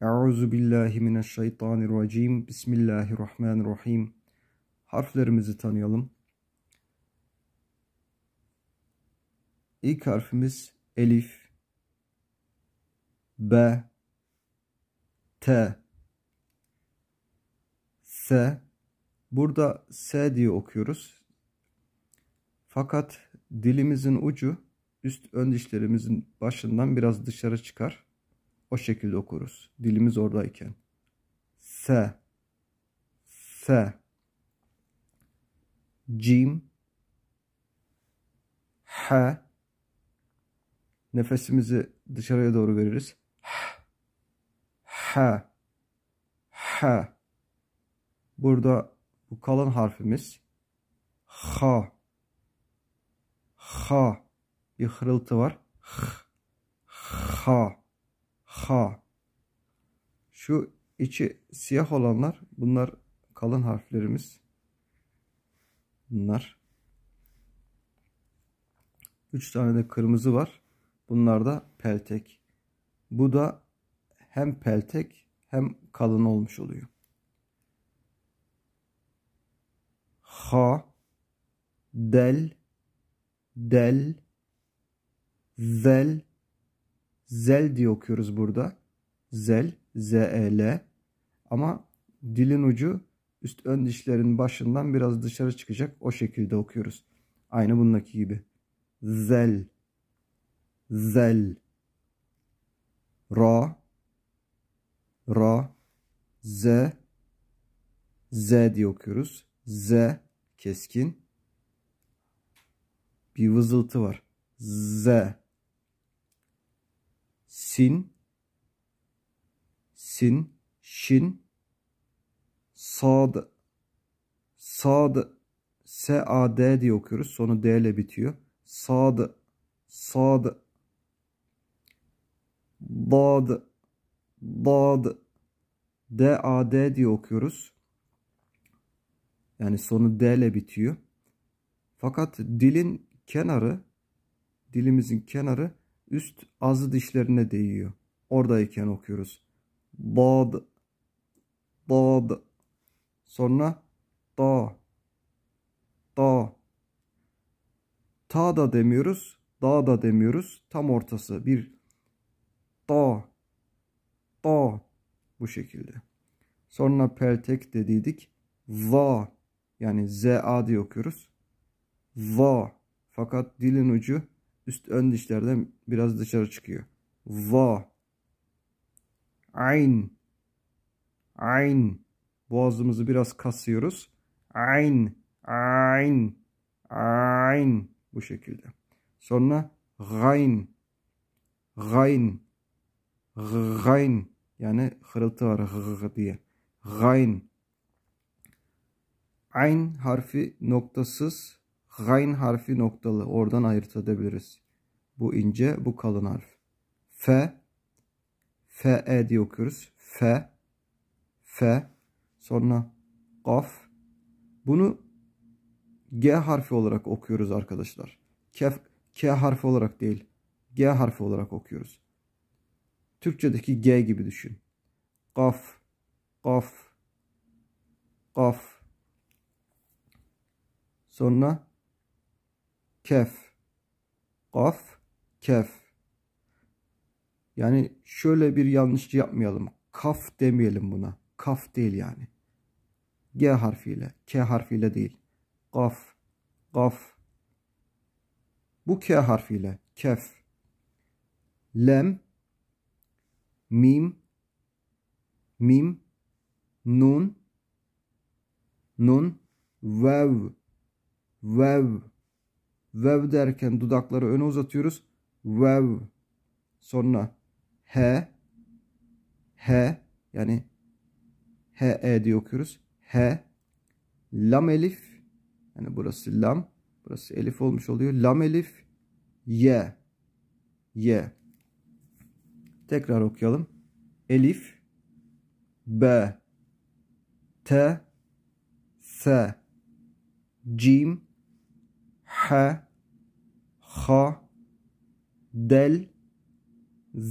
Euzu billahi mineşşeytanirracim. Bismillahirrahmanirrahim. Harflerimizi tanıyalım. İlk harfimiz elif, b, t, s. Burada s diye okuyoruz. Fakat dilimizin ucu üst ön dişlerimizin başından biraz dışarı çıkar. O şekilde okuruz. Dilimiz oradayken. S S Cim H Nefesimizi dışarıya doğru veririz. H H H Burada bu kalan harfimiz ha ha bir hırıltı var. H, ha ha. Şu içi siyah olanlar bunlar kalın harflerimiz. Bunlar. 3 tane de kırmızı var. Bunlar da peltek. Bu da hem peltek hem kalın olmuş oluyor. Ha, del, del, zel, zel diye okuyoruz burada. Zel, Z-E-L. Ama dilin ucu üst ön dişlerin başından biraz dışarı çıkacak. O şekilde okuyoruz. Aynı bundaki gibi. Zel. Zel. Ra. Ra. Z. Z diye okuyoruz. Z. Keskin. Bir vızıltı var. Z sin, sin, şin, sad, sad, s-a-d diye okuyoruz. Sonu d ile bitiyor. Sad, sad, dad, dad, d-a-d diye okuyoruz. Yani sonu d ile bitiyor. Fakat dilin kenarı, dilimizin kenarı Üst ağzı dişlerine değiyor. Oradayken okuyoruz. Bad, bad. Sonra da. Da. Ta da demiyoruz. Da da demiyoruz. Tam ortası bir da. Da. Bu şekilde. Sonra peltek dediydik. Va. Yani za diye okuyoruz. Va. Fakat dilin ucu üst ön dişlerden biraz dışarı çıkıyor. Va. Ayn. Ayn. Boğazımızı biraz kasıyoruz. Ayn. Ayn. Ayn. Bu şekilde. Sonra gayn. Gayn. Gayn. Yani hırıltı var. Hı diye. Gayn. Ayn harfi noktasız Gayn harfi noktalı. Oradan ayırt edebiliriz. Bu ince, bu kalın harf. F. F, E diye okuyoruz. F. F. Sonra Kaf. Bunu G harfi olarak okuyoruz arkadaşlar. K, K harfi olarak değil. G harfi olarak okuyoruz. Türkçedeki G gibi düşün. Kaf. Kaf. Kaf. Sonra kef. Kaf, kef. Yani şöyle bir yanlış yapmayalım. Kaf demeyelim buna. Kaf değil yani. G harfiyle, K harfiyle değil. Kaf, kaf. Bu K harfiyle, kef. Lem, mim, mim, nun, nun, vev, vev. Vev derken dudakları öne uzatıyoruz. Vev. Sonra he he Yani H, E diye okuyoruz. H. Lam elif. Yani burası lam. Burası elif olmuş oluyor. Lam elif. ye ye Tekrar okuyalım. Elif. B. T. S. Cim. ح خ دل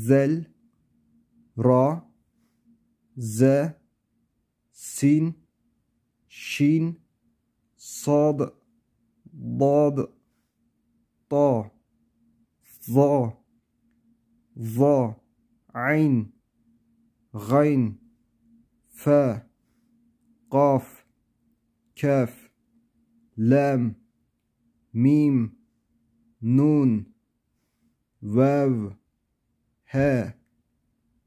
زل را ز سين شين صاد ضاد طا ظا ظا عين غين فا قاف كاف لام ميم نون واو ها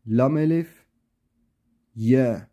لام الف يا